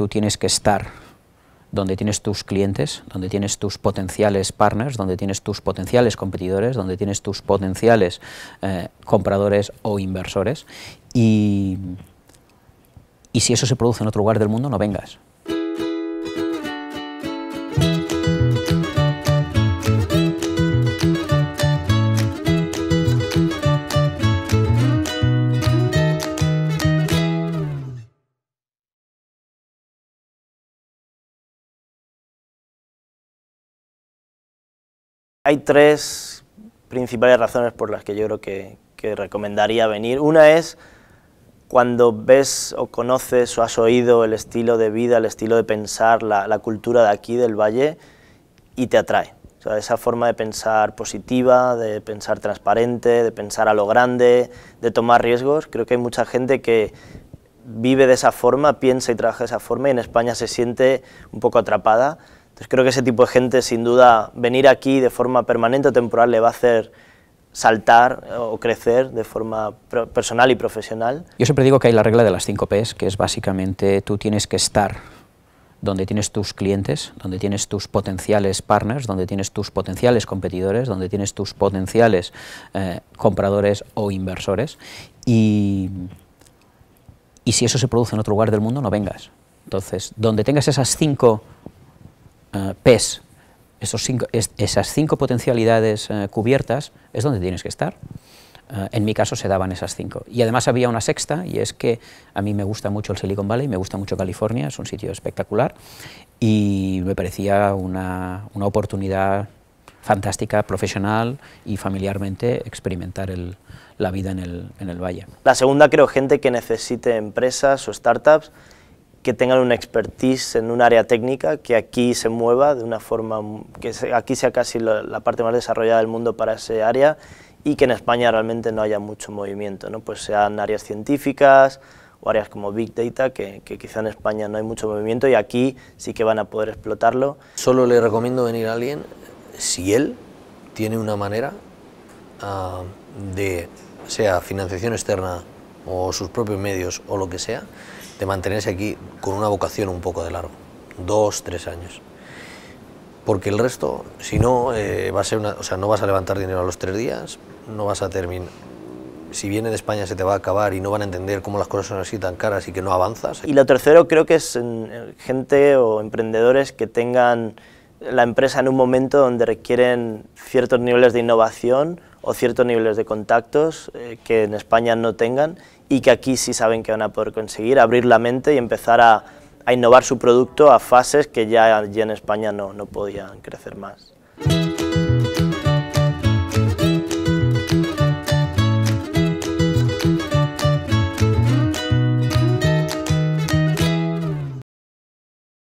tú tienes que estar donde tienes tus clientes, donde tienes tus potenciales partners, donde tienes tus potenciales competidores, donde tienes tus potenciales eh, compradores o inversores. y si eso se produce en otro lugar del mundo, no vengas. hay tres principales razones por las que yo creo que, recomendaría venir. Una es cuando ves o conoces o has oído el estilo de vida, el estilo de pensar, la, cultura de aquí, del Valle, y te atrae. esa forma de pensar positiva, de pensar transparente, de pensar a lo grande, de tomar riesgos. Creo que hay mucha gente que vive de esa forma, piensa y trabaja de esa forma y en España se siente un poco atrapada creo que ese tipo de gente, sin duda, venir aquí de forma permanente o temporal le va a hacer saltar eh, o crecer de forma personal y profesional. Yo siempre digo que hay la regla de las 5 Ps, que es básicamente tú tienes que estar donde tienes tus clientes, donde tienes tus potenciales partners, donde tienes tus potenciales competidores, donde tienes tus potenciales eh, compradores o inversores. Y, y si eso se produce en otro lugar del mundo, no vengas. Entonces, donde tengas esas cinco eh, PES, esas cinco potencialidades eh, cubiertas, es donde tienes que estar. Eh, en mi caso se daban esas cinco. Y además había una sexta, y es que a mí me gusta mucho el Silicon Valley, me gusta mucho California, es un sitio espectacular, y me parecía una, oportunidad fantástica, profesional y familiarmente experimentar la vida en el, en el valle. La segunda creo gente que necesite empresas o startups que tengan una expertise en un área técnica, que aquí se mueva de una forma, que aquí sea casi la, parte más desarrollada del mundo para ese área y que en España realmente no haya mucho movimiento, ¿no? pues sean áreas científicas o áreas como Big Data, que, quizá en España no hay mucho movimiento y aquí sí que van a poder explotarlo. Solo le recomiendo venir a alguien si él tiene una manera ah, de, sea financiación externa o sus propios medios o lo que sea, de mantenerse aquí con una vocación un poco de largo, dos, tres años. Porque el resto, si no, eh, va a ser una, o sea, no vas a levantar dinero a los tres días, no vas a terminar. Si viene de España se te va a acabar y no van a entender cómo las cosas son así tan caras y que no avanzas. Y lo tercero creo que es eh, gente o emprendedores que tengan la empresa en un momento donde requieren ciertos niveles de innovación o ciertos niveles de contactos eh, que en España no tengan y que aquí sí saben que van a poder conseguir, abrir la mente y empezar a, innovar su producto a fases que ya, allí en España no, no podían crecer más.